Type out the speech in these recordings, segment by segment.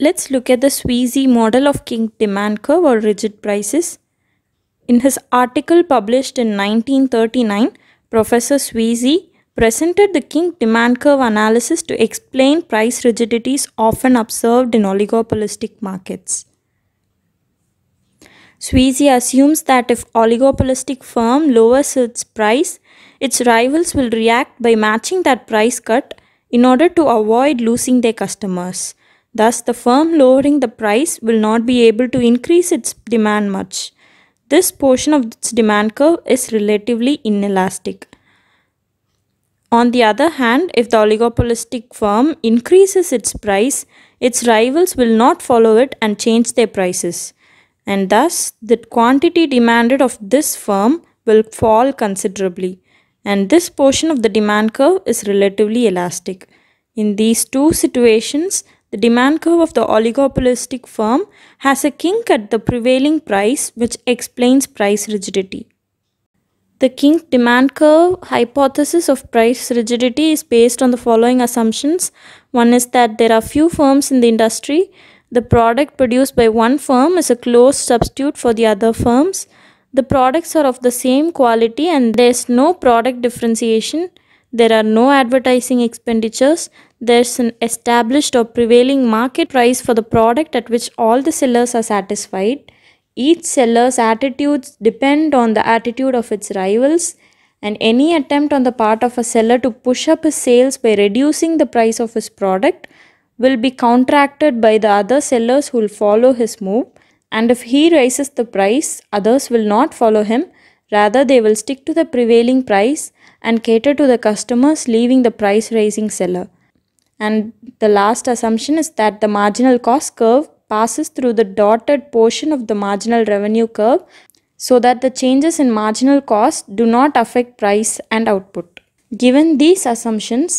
Let's look at the Sweezy model of King demand curve or rigid prices. In his article published in 1939, Professor Sweezy presented the King demand curve analysis to explain price rigidities often observed in oligopolistic markets. Sweezy assumes that if oligopolistic firm lowers its price, its rivals will react by matching that price cut in order to avoid losing their customers. Thus, the firm lowering the price will not be able to increase its demand much. This portion of its demand curve is relatively inelastic. On the other hand, if the oligopolistic firm increases its price, its rivals will not follow it and change their prices. And thus, the quantity demanded of this firm will fall considerably. And this portion of the demand curve is relatively elastic. In these two situations, the demand curve of the oligopolistic firm has a kink at the prevailing price which explains price rigidity. The kink demand curve hypothesis of price rigidity is based on the following assumptions. One is that there are few firms in the industry. The product produced by one firm is a close substitute for the other firms. The products are of the same quality and there is no product differentiation. There are no advertising expenditures there's an established or prevailing market price for the product at which all the sellers are satisfied. Each seller's attitudes depend on the attitude of its rivals and any attempt on the part of a seller to push up his sales by reducing the price of his product will be counteracted by the other sellers who will follow his move and if he raises the price, others will not follow him. Rather, they will stick to the prevailing price and cater to the customers leaving the price raising seller. And the last assumption is that the marginal cost curve passes through the dotted portion of the marginal revenue curve so that the changes in marginal cost do not affect price and output. Given these assumptions,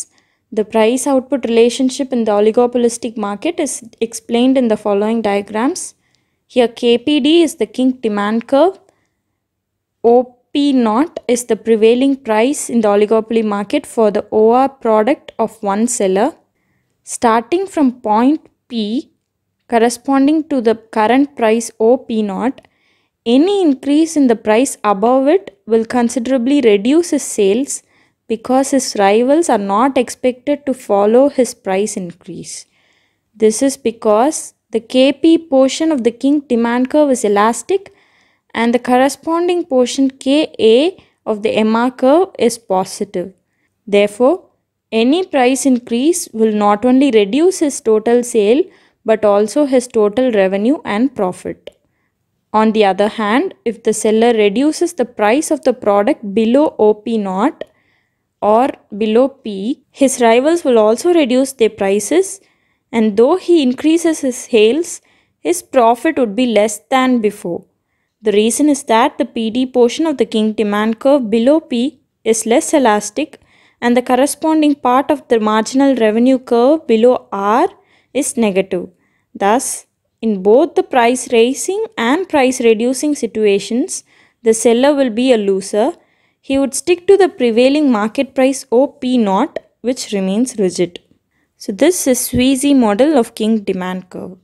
the price output relationship in the oligopolistic market is explained in the following diagrams. Here KPD is the kink demand curve, OP 0 is the prevailing price in the oligopoly market for the OR product of one seller starting from point P corresponding to the current price OP0, any increase in the price above it will considerably reduce his sales because his rivals are not expected to follow his price increase. This is because the KP portion of the king demand curve is elastic and the corresponding portion KA of the MR curve is positive. Therefore, any price increase will not only reduce his total sale but also his total revenue and profit. On the other hand, if the seller reduces the price of the product below OP naught or below P, his rivals will also reduce their prices and though he increases his sales, his profit would be less than before. The reason is that the PD portion of the king demand curve below P is less elastic and the corresponding part of the marginal revenue curve below R is negative. Thus, in both the price raising and price reducing situations, the seller will be a loser. He would stick to the prevailing market price or P0 which remains rigid. So this is Sweezy model of King demand curve.